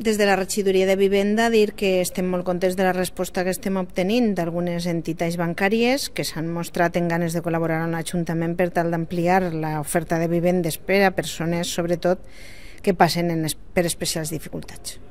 Des de la regidoria de vivenda dir que estem molt contents de la resposta que estem obtenint d'algunes entitats bancàries que s'han mostrat en ganes de col·laborar amb l'Ajuntament per tal d'ampliar l'oferta de vivendes per a persones, sobretot, que passen en, per especials dificultats.